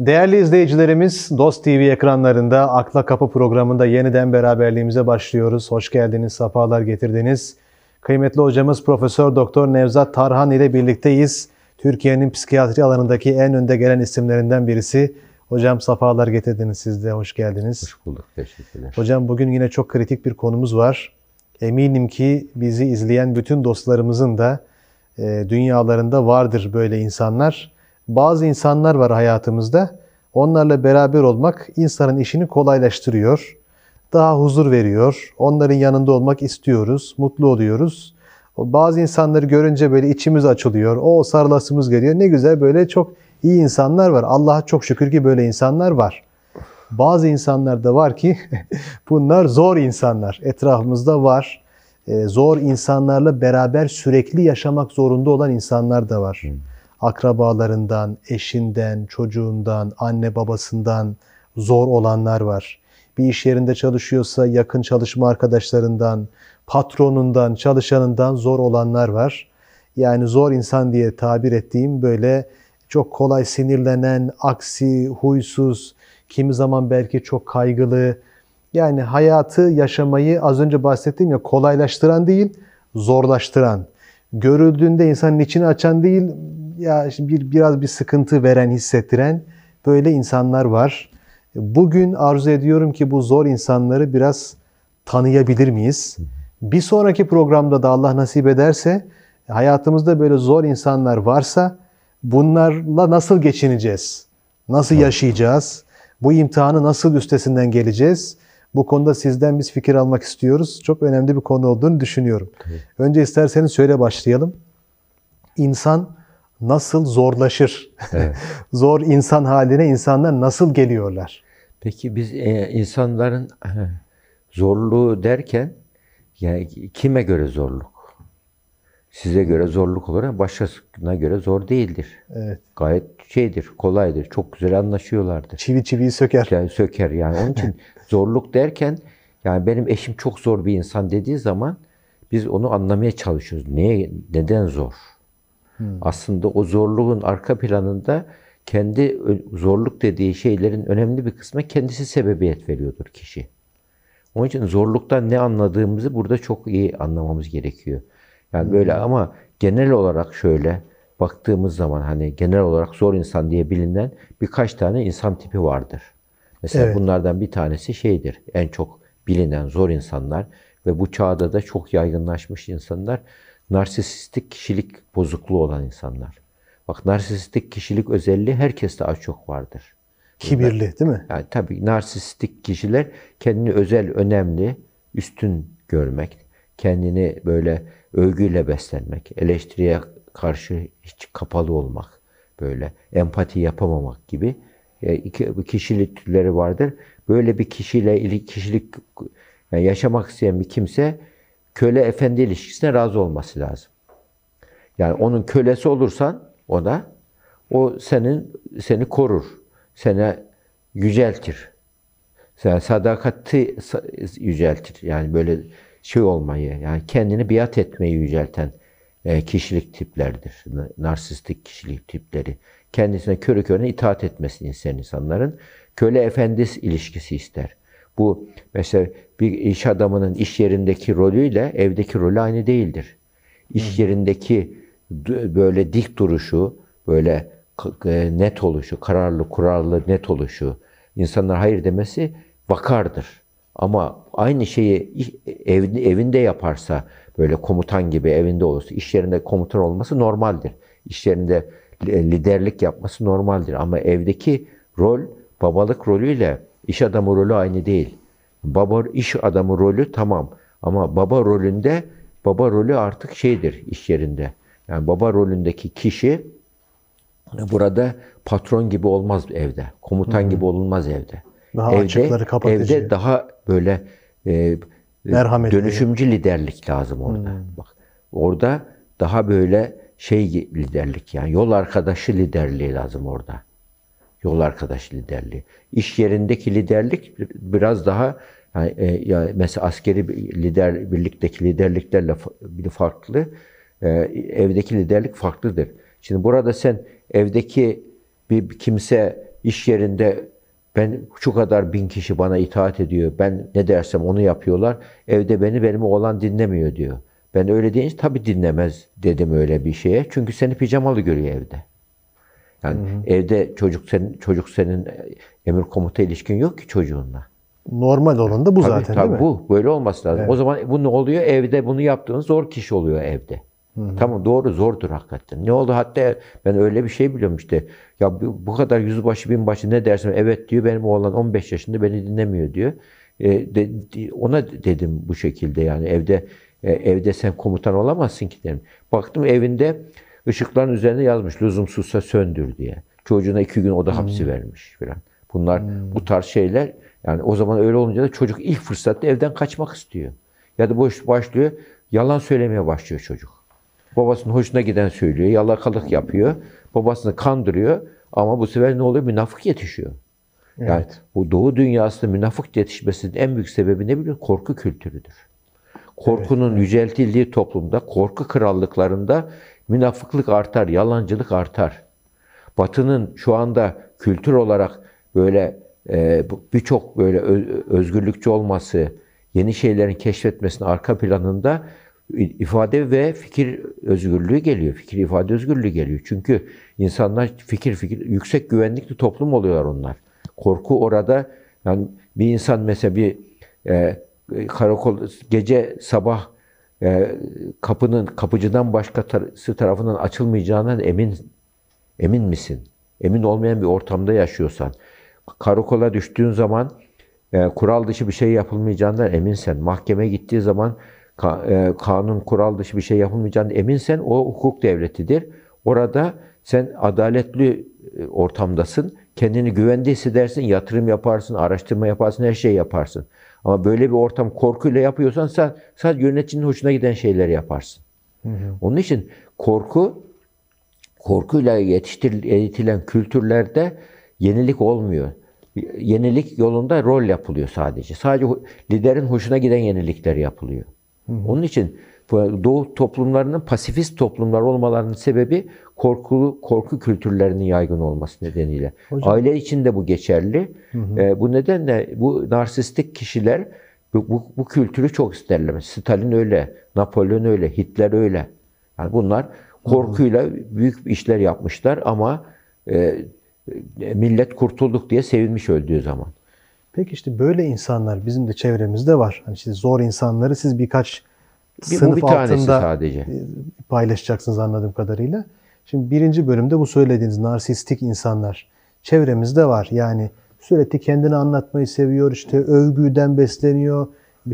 Değerli izleyicilerimiz, Dost TV ekranlarında Akla Kapı programında yeniden beraberliğimize başlıyoruz. Hoş geldiniz, sefalar getirdiniz. Kıymetli hocamız Profesör Doktor Nevzat Tarhan ile birlikteyiz. Türkiye'nin psikiyatri alanındaki en önde gelen isimlerinden birisi. Hocam sefalar getirdiniz siz de, hoş geldiniz. Hoş bulduk, teşekkürler. Hocam bugün yine çok kritik bir konumuz var. Eminim ki bizi izleyen bütün dostlarımızın da e, dünyalarında vardır böyle insanlar bazı insanlar var hayatımızda. Onlarla beraber olmak insanın işini kolaylaştırıyor. Daha huzur veriyor. Onların yanında olmak istiyoruz, mutlu oluyoruz. Bazı insanları görünce böyle içimiz açılıyor. O sarılasımız geliyor. Ne güzel böyle çok iyi insanlar var. Allah'a çok şükür ki böyle insanlar var. Bazı insanlar da var ki bunlar zor insanlar. Etrafımızda var. E, zor insanlarla beraber sürekli yaşamak zorunda olan insanlar da var. Hmm akrabalarından, eşinden, çocuğundan, anne babasından zor olanlar var. Bir iş yerinde çalışıyorsa yakın çalışma arkadaşlarından, patronundan, çalışanından zor olanlar var. Yani zor insan diye tabir ettiğim böyle çok kolay sinirlenen, aksi, huysuz, kimi zaman belki çok kaygılı. Yani hayatı yaşamayı az önce bahsettiğim ya kolaylaştıran değil, zorlaştıran. Görüldüğünde insanın içini açan değil, ya şimdi bir biraz bir sıkıntı veren, hissettiren böyle insanlar var. Bugün arzu ediyorum ki bu zor insanları biraz tanıyabilir miyiz? Bir sonraki programda da Allah nasip ederse hayatımızda böyle zor insanlar varsa bunlarla nasıl geçineceğiz? Nasıl yaşayacağız? Bu imtihanı nasıl üstesinden geleceğiz? Bu konuda sizden biz fikir almak istiyoruz. Çok önemli bir konu olduğunu düşünüyorum. Önce isterseniz şöyle başlayalım. İnsan nasıl zorlaşır? Evet. Zor insan haline insanlar nasıl geliyorlar? Peki biz e, insanların zorluğu derken yani kime göre zorluk? Size göre zorluk olur başkasına göre zor değildir. Evet. Gayet şeydir, kolaydır. Çok güzel anlaşıyorlardır. Çivi çiviyi söker. Yani söker yani. Onun için zorluk derken yani benim eşim çok zor bir insan dediği zaman biz onu anlamaya çalışıyoruz. Niye, neden zor? Hmm. Aslında o zorluğun arka planında kendi zorluk dediği şeylerin önemli bir kısmı kendisi sebebiyet veriyordur kişi. Onun için zorluktan ne anladığımızı burada çok iyi anlamamız gerekiyor. Yani böyle hmm. ama genel olarak şöyle baktığımız zaman hani genel olarak zor insan diye bilinen birkaç tane insan tipi vardır. Mesela evet. bunlardan bir tanesi şeydir. En çok bilinen zor insanlar ve bu çağda da çok yaygınlaşmış insanlar narsistik kişilik bozukluğu olan insanlar. Bak narsistik kişilik özelliği herkeste az çok vardır. Kibirli değil mi? Yani tabii narsistik kişiler kendini özel, önemli, üstün görmek, kendini böyle övgüyle beslenmek, eleştiriye karşı hiç kapalı olmak, böyle empati yapamamak gibi e, iki kişilik türleri vardır. Böyle bir kişiyle kişilik yani yaşamak isteyen bir kimse köle efendi ilişkisine razı olması lazım. Yani onun kölesi olursan o da o senin seni korur, seni yüceltir. Yani sadakati yüceltir. Yani böyle şey olmayı, yani kendini biat etmeyi yücelten e, kişilik tiplerdir. Narsistik kişilik tipleri. Kendisine körü körüne itaat etmesini isteyen insanların köle efendis ilişkisi ister. Bu mesela bir iş adamının iş yerindeki rolüyle evdeki rolü aynı değildir. İş yerindeki böyle dik duruşu, böyle e, net oluşu, kararlı, kurallı net oluşu, insanlara hayır demesi vakardır. Ama aynı şeyi evinde, evinde yaparsa, böyle komutan gibi evinde olursa, iş yerinde komutan olması normaldir. İş yerinde liderlik yapması normaldir. Ama evdeki rol, babalık rolüyle İş adamı rolü aynı değil. Baba iş adamı rolü tamam ama baba rolünde baba rolü artık şeydir iş yerinde. Yani baba rolündeki kişi burada patron gibi olmaz evde. Komutan hmm. gibi olunmaz evde. Daha evde, kapatıcı. Evde daha böyle e, e dönüşümcü liderlik lazım orada. Hmm. Bak orada daha böyle şey liderlik yani yol arkadaşı liderliği lazım orada yol arkadaş liderliği. İş yerindeki liderlik biraz daha yani, e, ya mesela askeri lider birlikteki liderliklerle bir farklı. E, evdeki liderlik farklıdır. Şimdi burada sen evdeki bir kimse iş yerinde ben şu kadar bin kişi bana itaat ediyor. Ben ne dersem onu yapıyorlar. Evde beni benim oğlan dinlemiyor diyor. Ben öyle deyince tabii dinlemez dedim öyle bir şeye. Çünkü seni pijamalı görüyor evde. Yani hı hı. evde çocuk senin çocuk senin e, emir komuta ilişkin yok ki çocuğunla. Normal olan da bu tabii, zaten tabii, değil mi? bu. Böyle olması lazım. Evet. O zaman bu ne oluyor? Evde bunu yaptığınız zor kişi oluyor evde. Hı-hı. Tamam doğru zordur hakikaten. Ne oldu hatta ben öyle bir şey biliyorum işte. Ya bu, bu kadar yüzbaşı binbaşı ne dersin evet diyor benim oğlan 15 yaşında beni dinlemiyor diyor. E, de, ona dedim bu şekilde yani evde e, evde sen komutan olamazsın ki dedim. Baktım evinde Işıkların üzerinde yazmış lüzumsuzsa söndür diye. Çocuğuna iki gün oda hmm. hapsi vermiş filan. Bunlar hmm. bu tarz şeyler yani o zaman öyle olunca da çocuk ilk fırsatta evden kaçmak istiyor. Ya da boş başlıyor yalan söylemeye başlıyor çocuk. Babasının hoşuna giden söylüyor, yalakalık yapıyor. Babasını kandırıyor ama bu sefer ne oluyor? Münafık yetişiyor. Yani evet. bu doğu dünyasında münafık yetişmesinin en büyük sebebi ne biliyor? Korku kültürüdür. Korkunun evet. yüceltildiği toplumda, korku krallıklarında münafıklık artar, yalancılık artar. Batı'nın şu anda kültür olarak böyle e, birçok böyle özgürlükçü olması, yeni şeylerin keşfetmesinin arka planında ifade ve fikir özgürlüğü geliyor. Fikir ifade özgürlüğü geliyor. Çünkü insanlar fikir fikir yüksek güvenlikli toplum oluyorlar onlar. Korku orada yani bir insan mesela bir e, e, karakol gece sabah e, kapının kapıcıdan başka başkası tarafından açılmayacağından emin emin misin? Emin olmayan bir ortamda yaşıyorsan, karakola düştüğün zaman e, kural dışı bir şey yapılmayacağından eminsen, mahkeme gittiği zaman ka, e, kanun kural dışı bir şey yapılmayacağından eminsen o hukuk devletidir. Orada sen adaletli e, ortamdasın. Kendini güvende hissedersin, yatırım yaparsın, araştırma yaparsın, her şey yaparsın. Ama böyle bir ortam korkuyla yapıyorsan sen sadece yöneticinin hoşuna giden şeyleri yaparsın. Hı hı. Onun için korku korkuyla yetiştir, eğitilen kültürlerde yenilik olmuyor. Yenilik yolunda rol yapılıyor sadece. Sadece liderin hoşuna giden yenilikler yapılıyor. Hı hı. Onun için Doğu toplumlarının pasifist toplumlar olmalarının sebebi korkulu korku kültürlerinin yaygın olması nedeniyle. Hocam. Aile içinde bu geçerli. Hı hı. E, bu nedenle bu narsistik kişiler bu, bu, bu kültürü çok isterler. Stalin öyle, Napolyon öyle, Hitler öyle. Yani bunlar korkuyla hı hı. büyük işler yapmışlar ama e, millet kurtulduk diye sevinmiş öldüğü zaman. Peki işte böyle insanlar bizim de çevremizde var. Hani işte zor insanları siz birkaç bir, sınıf bir altında sadece. paylaşacaksınız anladığım kadarıyla. Şimdi birinci bölümde bu söylediğiniz narsistik insanlar çevremizde var. Yani sürekli kendini anlatmayı seviyor, işte övgüden besleniyor,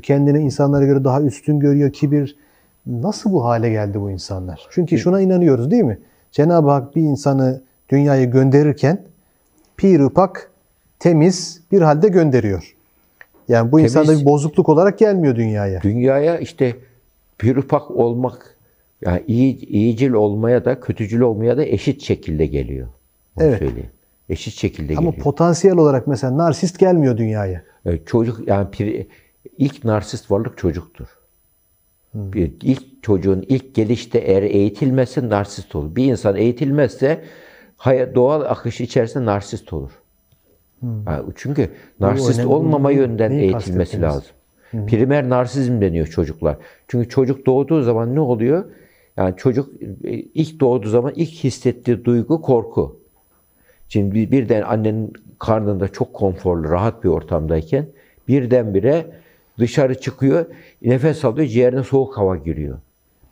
kendini insanlara göre daha üstün görüyor, kibir. Nasıl bu hale geldi bu insanlar? Çünkü şuna inanıyoruz değil mi? Cenab-ı Hak bir insanı dünyaya gönderirken pir upak, temiz bir halde gönderiyor. Yani bu temiz, insanda bir bozukluk olarak gelmiyor dünyaya. Dünyaya işte pir upak olmak yani iyi, iyicil olmaya da kötücül olmaya da eşit şekilde geliyor. Onu evet. söyleyeyim. Eşit şekilde Ama geliyor. Ama potansiyel olarak mesela narsist gelmiyor dünyaya. Evet, çocuk yani pir, ilk narsist varlık çocuktur. Hmm. Bir, ilk çocuğun ilk gelişte eğer eğitilmesi narsist olur. Bir insan eğitilmezse hayat, doğal akış içerisinde narsist olur. Hmm. Yani çünkü narsist olmama neyi, yönden neyi eğitilmesi lazım. Hmm. Primer narsizm deniyor çocuklar. Çünkü çocuk doğduğu zaman ne oluyor? Yani çocuk e, ilk doğduğu zaman ilk hissettiği duygu korku. Şimdi birden annenin karnında çok konforlu, rahat bir ortamdayken birdenbire dışarı çıkıyor, nefes alıyor, ciğerine soğuk hava giriyor.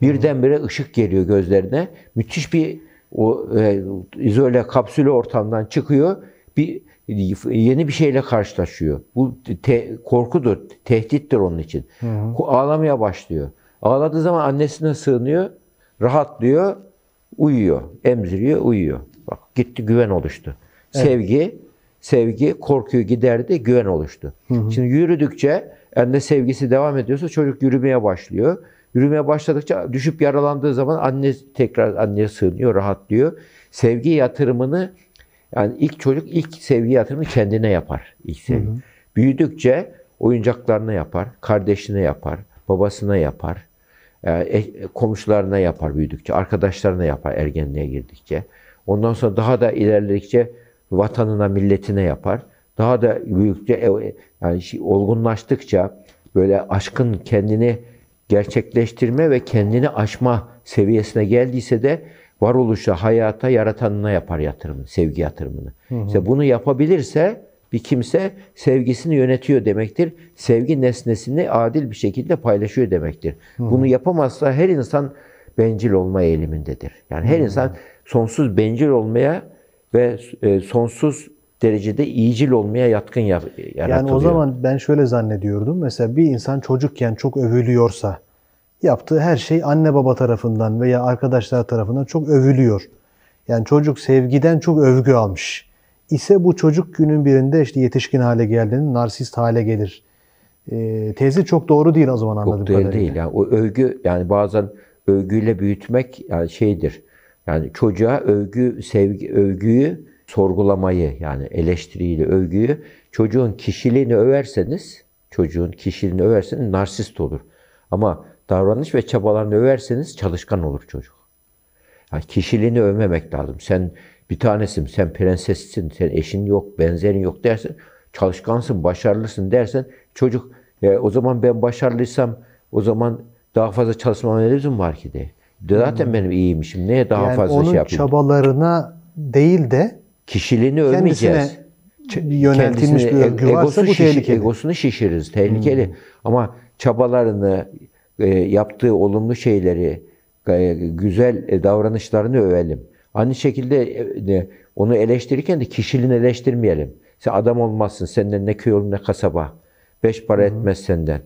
Birdenbire ışık geliyor gözlerine. Müthiş bir o e, izole kapsülü ortamdan çıkıyor. Bir yeni bir şeyle karşılaşıyor. Bu te, korkudur, tehdittir onun için. Hı hı. Ağlamaya başlıyor. Ağladığı zaman annesine sığınıyor rahatlıyor, uyuyor, emziriyor, uyuyor. Bak gitti güven oluştu. Evet. Sevgi, sevgi korkuyu giderdi, güven oluştu. Hı hı. Şimdi yürüdükçe anne sevgisi devam ediyorsa çocuk yürümeye başlıyor. Yürümeye başladıkça düşüp yaralandığı zaman anne tekrar anneye sığınıyor, rahatlıyor. Sevgi yatırımını yani ilk çocuk ilk sevgi yatırımı kendine yapar. ilk sevgi. Hı hı. Büyüdükçe oyuncaklarına yapar, kardeşine yapar, babasına yapar, ee, eh, komşularına yapar büyüdükçe, arkadaşlarına yapar ergenliğe girdikçe. Ondan sonra daha da ilerledikçe vatanına, milletine yapar. Daha da büyükçe, e, yani olgunlaştıkça böyle aşkın kendini gerçekleştirme ve kendini aşma seviyesine geldiyse de varoluşa, hayata, yaratanına yapar yatırımını, sevgi yatırımını. Hı hı. İşte bunu yapabilirse bir kimse sevgisini yönetiyor demektir. Sevgi nesnesini adil bir şekilde paylaşıyor demektir. Hmm. Bunu yapamazsa her insan bencil olma eğilimindedir. Yani her hmm. insan sonsuz bencil olmaya ve e, sonsuz derecede iyicil olmaya yatkın yaratılıyor. Yani o zaman ben şöyle zannediyordum. Mesela bir insan çocukken çok övülüyorsa yaptığı her şey anne baba tarafından veya arkadaşlar tarafından çok övülüyor. Yani çocuk sevgiden çok övgü almış ise bu çocuk günün birinde işte yetişkin hale geldiğinde narsist hale gelir. E, tezi çok doğru değil o zaman anladığım kadarıyla. Çok doğru değil. Yani o övgü yani bazen övgüyle büyütmek yani şeydir. Yani çocuğa övgü, sevgi, övgüyü sorgulamayı yani eleştiriyle övgüyü çocuğun kişiliğini överseniz çocuğun kişiliğini överseniz narsist olur. Ama davranış ve çabalarını överseniz çalışkan olur çocuk. Yani kişiliğini övmemek lazım. Sen bir tanesin, sen prensessin, sen eşin yok, benzerin yok dersen, çalışkansın, başarılısın dersen çocuk e, o zaman ben başarılıysam o zaman daha fazla çalışmama ne var ki de. Zaten hmm. benim iyiymişim. Neye daha yani fazla şey onun şey yapayım? çabalarına değil de kişiliğini ölmeyeceğiz. yöneltilmiş bir övgü varsa bu tehlikeli. Egosunu şişiririz. Tehlikeli. Hmm. Ama çabalarını, e, yaptığı olumlu şeyleri, e, güzel e, davranışlarını övelim. Aynı şekilde e, onu eleştirirken de kişiliğini eleştirmeyelim. Sen adam olmazsın, senden ne köy olur ne kasaba. Beş para etmez senden.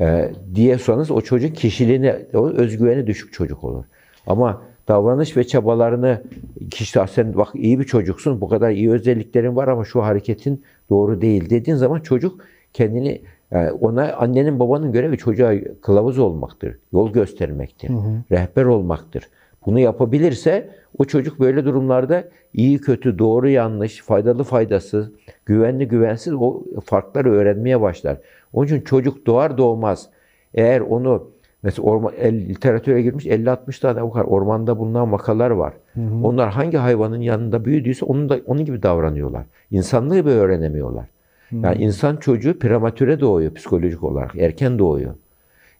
Ee, diye sorsanız o çocuk kişiliğine, o özgüveni düşük çocuk olur. Ama davranış ve çabalarını kişi sen bak iyi bir çocuksun, bu kadar iyi özelliklerin var ama şu hareketin doğru değil dediğin zaman çocuk kendini yani e, ona annenin babanın görevi çocuğa kılavuz olmaktır, yol göstermektir, hı hı. rehber olmaktır. Bunu yapabilirse o çocuk böyle durumlarda iyi kötü, doğru yanlış, faydalı faydasız, güvenli güvensiz o farkları öğrenmeye başlar. Onun için çocuk doğar doğmaz eğer onu mesela orman, el, literatüre girmiş 50-60 tane o kadar ormanda bulunan vakalar var. Hı hı. Onlar hangi hayvanın yanında büyüdüyse onun da onun gibi davranıyorlar. İnsanlığı bir öğrenemiyorlar. Hı. Yani insan çocuğu prematüre doğuyor psikolojik olarak, erken doğuyor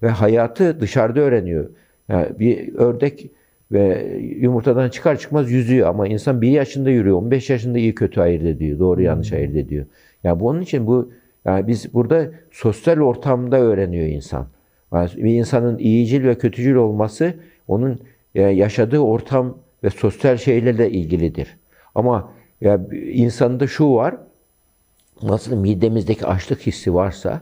ve hayatı dışarıda öğreniyor. Yani bir ördek ve yumurtadan çıkar çıkmaz yüzüyor ama insan bir yaşında yürüyor, 15 yaşında iyi kötü ayırt ediyor, doğru yanlış hmm. ayırt ediyor. Yani bu onun için bu yani biz burada sosyal ortamda öğreniyor insan. Yani bir insanın iyicil ve kötücül olması onun yaşadığı ortam ve sosyal şeylerle ilgilidir. Ama ya insanda şu var, nasıl midemizdeki açlık hissi varsa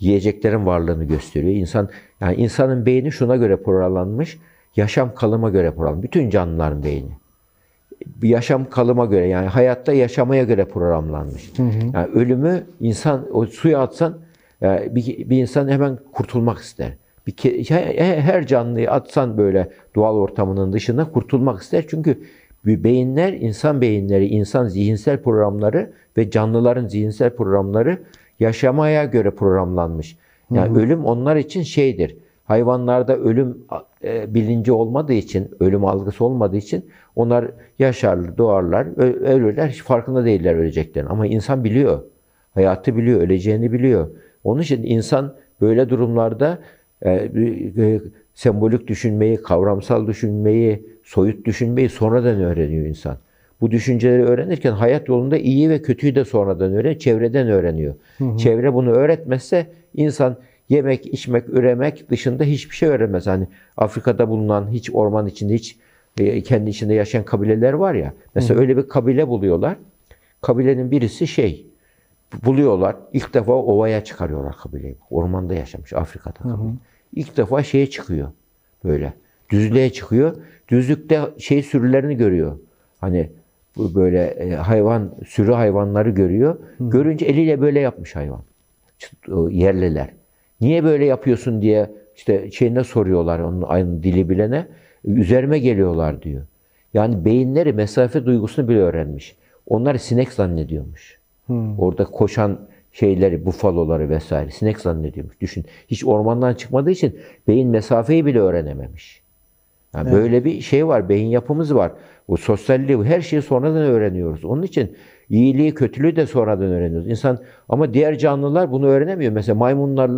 yiyeceklerin varlığını gösteriyor. İnsan yani insanın beyni şuna göre programlanmış yaşam kalıma göre programlı. Bütün canlıların beyni. yaşam kalıma göre yani hayatta yaşamaya göre programlanmış. Hı hı. Yani ölümü insan o suya atsan e, bir, bir insan hemen kurtulmak ister. Bir her canlıyı atsan böyle doğal ortamının dışına kurtulmak ister. Çünkü beyinler, insan beyinleri, insan zihinsel programları ve canlıların zihinsel programları yaşamaya göre programlanmış. Yani hı hı. ölüm onlar için şeydir Hayvanlarda ölüm e, bilinci olmadığı için, ölüm algısı olmadığı için onlar yaşarlar, doğarlar, ölürler. Hiç farkında değiller öleceklerini. Ama insan biliyor. Hayatı biliyor, öleceğini biliyor. Onun için insan böyle durumlarda e, e, sembolik düşünmeyi, kavramsal düşünmeyi, soyut düşünmeyi sonradan öğreniyor insan. Bu düşünceleri öğrenirken hayat yolunda iyi ve kötüyü de sonradan öğreniyor, çevreden öğreniyor. Hı hı. Çevre bunu öğretmezse insan yemek, içmek, üremek dışında hiçbir şey öğrenmez. Hani Afrika'da bulunan hiç orman içinde hiç e, kendi içinde yaşayan kabileler var ya. Mesela Hı. öyle bir kabile buluyorlar. Kabilenin birisi şey buluyorlar. İlk defa ovaya çıkarıyorlar kabileyi. Ormanda yaşamış Afrika'da kabile. Hı. İlk defa şeye çıkıyor böyle. Düzlüğe çıkıyor. Düzlükte şey sürülerini görüyor. Hani böyle e, hayvan sürü hayvanları görüyor. Hı. Görünce eliyle böyle yapmış hayvan. Yerliler. Niye böyle yapıyorsun diye işte şeyine soruyorlar onun aynı dili bilene. Üzerime geliyorlar diyor. Yani beyinleri mesafe duygusunu bile öğrenmiş. Onlar sinek zannediyormuş. Hmm. Orada koşan şeyleri, bufaloları vesaire sinek zannediyormuş. Düşün. Hiç ormandan çıkmadığı için beyin mesafeyi bile öğrenememiş. Yani evet. Böyle bir şey var, beyin yapımız var. Bu sosyalliği, her şeyi sonradan öğreniyoruz. Onun için iyiliği, kötülüğü de sonradan öğreniyoruz. İnsan ama diğer canlılar bunu öğrenemiyor. Mesela maymunlar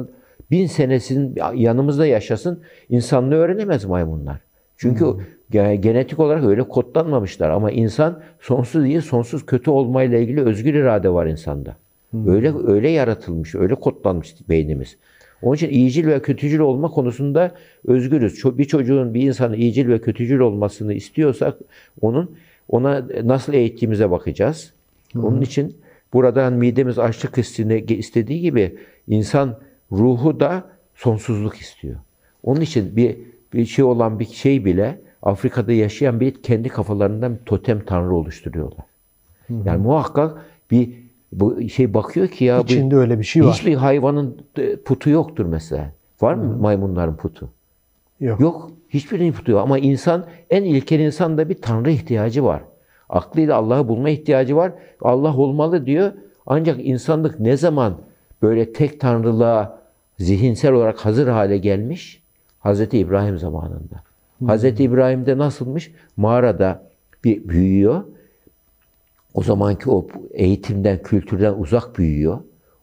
bin senesin yanımızda yaşasın insanlığı öğrenemez maymunlar. Çünkü hmm. genetik olarak öyle kodlanmamışlar ama insan sonsuz iyi, sonsuz kötü olmayla ilgili özgür irade var insanda. Hmm. Öyle öyle yaratılmış, öyle kodlanmış beynimiz. Onun için iyicil ve kötücül olma konusunda özgürüz. Bir çocuğun, bir insanın iyicil ve kötücül olmasını istiyorsak onun ona nasıl eğittiğimize bakacağız. Hmm. Onun için buradan midemiz açlık hissini istediği gibi insan ruhu da sonsuzluk istiyor. Onun için bir, bir şey olan bir şey bile Afrika'da yaşayan bir kendi kafalarından bir totem tanrı oluşturuyorlar. Hı hı. Yani muhakkak bir bu şey bakıyor ki ya içinde bu, öyle bir şey var. Hiçbir hayvanın e, putu yoktur mesela. Var mı hı. maymunların putu? Yok. Yok. Hiçbirinin putu yok ama insan en ilkel insanda bir tanrı ihtiyacı var. Aklıyla Allah'ı bulma ihtiyacı var. Allah olmalı diyor. Ancak insanlık ne zaman böyle tek tanrılığa zihinsel olarak hazır hale gelmiş Hz. İbrahim zamanında. Hmm. İbrahim de nasılmış? Mağarada bir büyüyor. O zamanki o eğitimden, kültürden uzak büyüyor.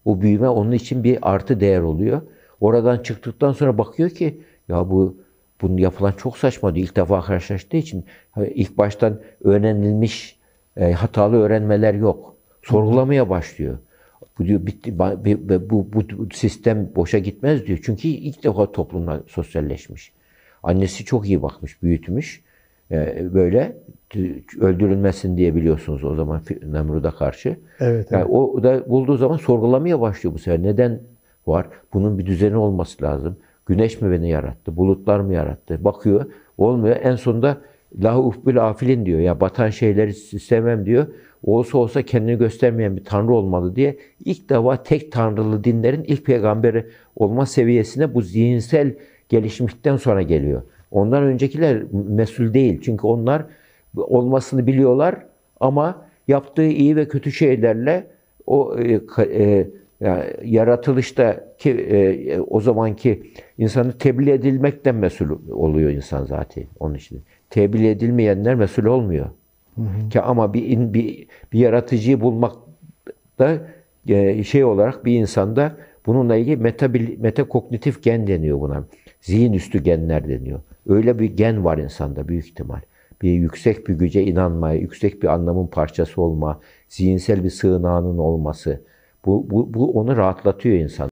O büyüme onun için bir artı değer oluyor. Oradan çıktıktan sonra bakıyor ki ya bu bunun yapılan çok saçmadı. İlk defa karşılaştığı için ilk baştan öğrenilmiş e, hatalı öğrenmeler yok. Sorgulamaya başlıyor. Bu diyor bitti bu, bu, bu sistem boşa gitmez diyor. Çünkü ilk defa toplumla sosyalleşmiş. Annesi çok iyi bakmış, büyütmüş. Ee, böyle öldürülmesin diye biliyorsunuz o zaman Nemrud'a karşı. Evet, evet. Yani o da bulduğu zaman sorgulamaya başlıyor bu sefer. Neden var? Bunun bir düzeni olması lazım. Güneş mi beni yarattı? Bulutlar mı yarattı? Bakıyor. Olmuyor. En sonunda Lahu ufbil afilin diyor. Ya batan şeyleri sevmem diyor. Olsa olsa kendini göstermeyen bir tanrı olmalı diye ilk defa tek tanrılı dinlerin ilk peygamberi olma seviyesine bu zihinsel gelişmişten sonra geliyor. Ondan öncekiler mesul değil. Çünkü onlar olmasını biliyorlar ama yaptığı iyi ve kötü şeylerle o e, e, yani yaratılıştaki e, e, o zamanki insanı tebliğ edilmekten mesul oluyor insan zaten onun için. Tebliğ edilmeyenler mesul olmuyor. Hı hı. Ki ama bir, bir bir yaratıcıyı bulmak da e, şey olarak bir insanda bununla ilgili meta metakognitif gen deniyor buna. Zihin üstü genler deniyor. Öyle bir gen var insanda büyük ihtimal. Bir yüksek bir güce inanma, yüksek bir anlamın parçası olma, zihinsel bir sığınağının olması bu, bu, bu onu rahatlatıyor insan.